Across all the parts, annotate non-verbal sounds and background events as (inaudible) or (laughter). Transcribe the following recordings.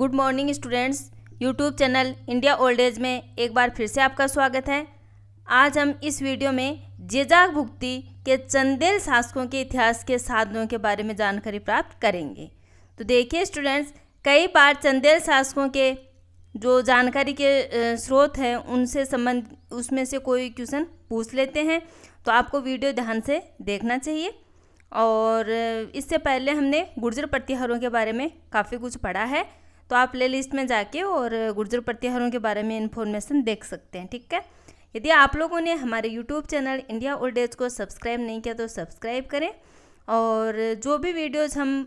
good morning students YouTube channel India old age में एक बार फिर से आपका स्वागत है आज हम इस वीडियो में जेजा भुक्ति के चंदेल शासकों के इतिहास के साधनों के बारे में जानकारी प्राप्त करेंगे तो देखिए स्टूडेंट्स कई बार चंदेल शासकों के जो जानकारी के स्रोत हैं उनसे संबंध उसमें से कोई क्वेश्चन पूछ लेते हैं तो आपको वीडियो ध्यान से देखना चाहिए और इससे पहले हमने गुर्जर प्रतिहारों के बारे में काफ़ी कुछ पढ़ा है तो आप प्ले लिस्ट में जाके और गुर्जर प्रत्याहारों के बारे में इन्फॉर्मेशन देख सकते हैं ठीक है यदि आप लोगों ने हमारे YouTube channel India old age को सब्सक्राइब नहीं किया तो सब्सक्राइब करें और जो भी वीडियोज़ हम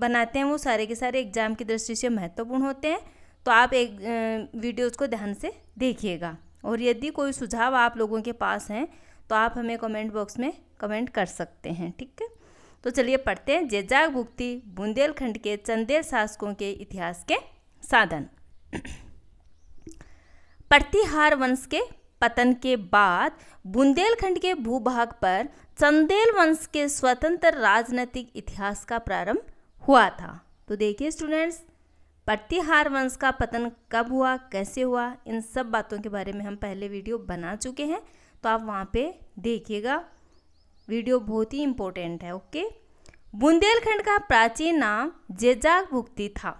बनाते हैं वो सारे के सारे एग्ज़ाम की दृष्टि से महत्वपूर्ण होते हैं तो आप एक वीडियोज़ को ध्यान से देखिएगा और यदि कोई सुझाव आप लोगों के पास हैं तो आप हमें कमेंट बॉक्स में कमेंट कर सकते हैं ठीक है तो चलिए पढ़ते हैं जेजाग भुक्ति बुंदेलखंड के चंदेल शासकों के इतिहास के साधन (clears throat) प्रतिहार वंश के पतन के बाद बुंदेलखंड के भूभाग पर चंदेल वंश के स्वतंत्र राजनीतिक इतिहास का प्रारंभ हुआ था तो देखिए स्टूडेंट्स प्रतिहार वंश का पतन कब हुआ कैसे हुआ इन सब बातों के बारे में हम पहले वीडियो बना चुके हैं तो आप वहाँ पे देखिएगा वीडियो बहुत ही इम्पोर्टेंट है ओके बुंदेलखंड का प्राचीन नाम जेजाग भुक्ति था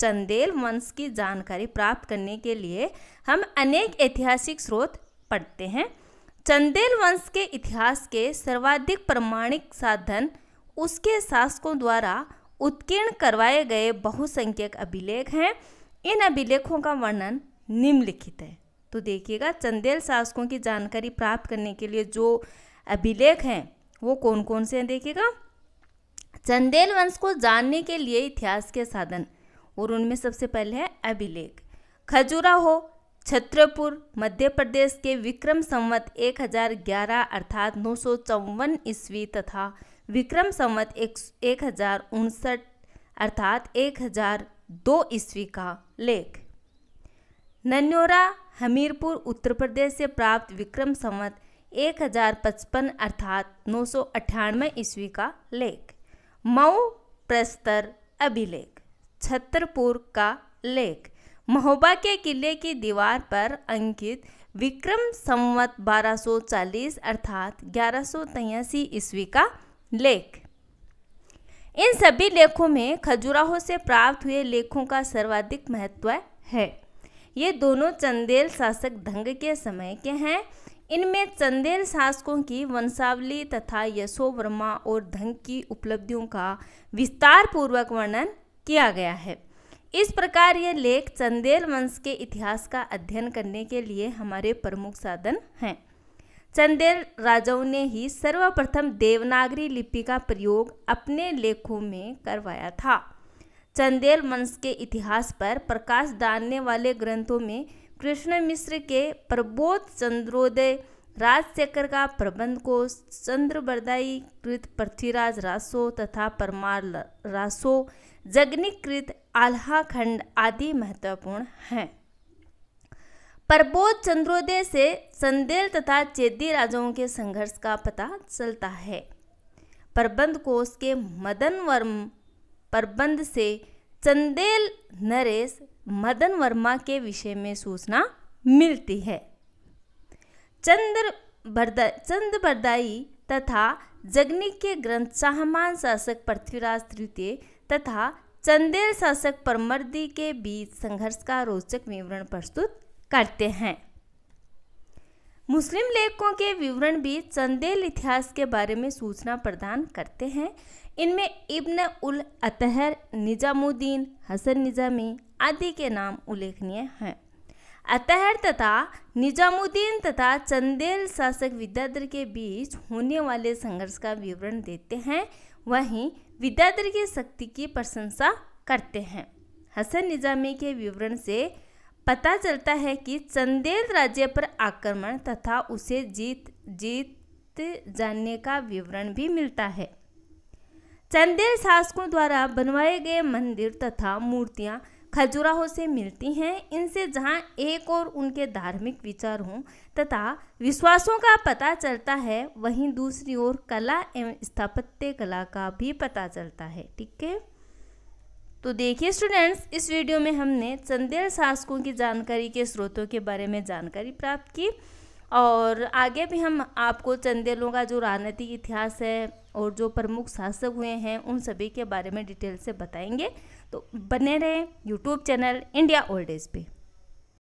चंदेल वंश की जानकारी प्राप्त करने के लिए हम अनेक ऐतिहासिक स्रोत पढ़ते हैं चंदेल वंश के इतिहास के सर्वाधिक प्रमाणिक साधन उसके शासकों द्वारा उत्कीर्ण करवाए गए बहुसंख्यक अभिलेख हैं इन अभिलेखों का वर्णन निम्नलिखित है तो देखिएगा चंदेल शासकों की जानकारी प्राप्त करने के लिए जो अभिलेख हैं वो कौन कौन से हैं देखिएगा चंदेल वंश को जानने के लिए इतिहास के साधन और उनमें सबसे पहले है अभिलेख खजुराहो छत्रपुर मध्य प्रदेश के विक्रम संवत 1011 अर्थात नौ सौ चौवन ईस्वी तथा विक्रम संवत एक, एक हजार उनसठ अर्थात एक हजार दो ईस्वी का लेख नन्योरा हमीरपुर उत्तर प्रदेश से प्राप्त विक्रम संवत एक हजार पचपन अर्थात नौ सौ अट्ठानवे ईस्वी का लेख मऊ प्रस्तर अभिलेख छतरपुर का लेख महोबा के किले की दीवार पर अंकित विक्रम संवत 1240 अर्थात ग्यारह ईस्वी का लेख इन सभी लेखों में खजुराहो से प्राप्त हुए लेखों का सर्वाधिक महत्व है ये दोनों चंदेल शासक ढंग के समय के हैं इनमें चंदेल शासकों की वंशावली तथा यशोवर्मा और धंग की उपलब्धियों का विस्तार पूर्वक वर्णन किया गया है इस प्रकार ये लेख चंदेल वंश के इतिहास का अध्ययन करने के लिए हमारे प्रमुख साधन हैं चंदेल राजाओं ने ही सर्वप्रथम देवनागरी लिपि का प्रयोग अपने लेखों में करवाया था चंदेल वंश के इतिहास पर प्रकाश डालने वाले ग्रंथों में कृष्ण मिश्र के प्रबोध चंद्रोदय राजशेखर का प्रबंध को चंद्रबरदाई कृत पृथ्वीराज रासो तथा परमार रासो जगनिकृत आल्हा खंड आदि महत्वपूर्ण हैं प्रबोध चंद्रोदय से संदेल तथा चेदी राजाओं के संघर्ष का पता चलता है प्रबंध कोष के मदन वर्म प्रबंध से चंदेल नरेश मदन वर्मा के विषय में सूचना मिलती है चंद्र बरदा चंद्र बरदाई तथा जगनी के ग्रंथ शाहमान शासक पृथ्वीराज तृतीय तथा चंदेल शासक परमर्दी के बीच संघर्ष का रोचक विवरण प्रस्तुत करते हैं मुस्लिम लेखकों के विवरण भी चंदेल इतिहास के बारे में सूचना प्रदान करते हैं इनमें इब्न उल अतहर निजामुद्दीन हसन निजामी आदि के नाम उल्लेखनीय हैं अतहर तथा निजामुद्दीन तथा चंदेल शासक विद्याधर के बीच होने वाले संघर्ष का विवरण देते हैं वहीं विद्याधर की शक्ति की प्रशंसा करते हैं हसन निजामी के विवरण से पता चलता है कि चंदेल राज्य पर आक्रमण तथा उसे जीत जीत जानने का विवरण भी मिलता है चंदेल शासकों द्वारा बनवाए गए मंदिर तथा मूर्तियां खजुराहो से मिलती हैं इनसे जहाँ एक और उनके धार्मिक विचार हों तथा विश्वासों का पता चलता है वहीं दूसरी ओर कला एवं स्थापत्य कला का भी पता चलता है ठीक है तो देखिए स्टूडेंट्स इस वीडियो में हमने चंदेल शासकों की जानकारी के स्रोतों के बारे में जानकारी प्राप्त की और आगे भी हम आपको चंदेलों का जो राजनीतिक इतिहास है और जो प्रमुख शासक हुए हैं उन सभी के बारे में डिटेल से बताएंगे तो बने रहें YouTube channel India old age पे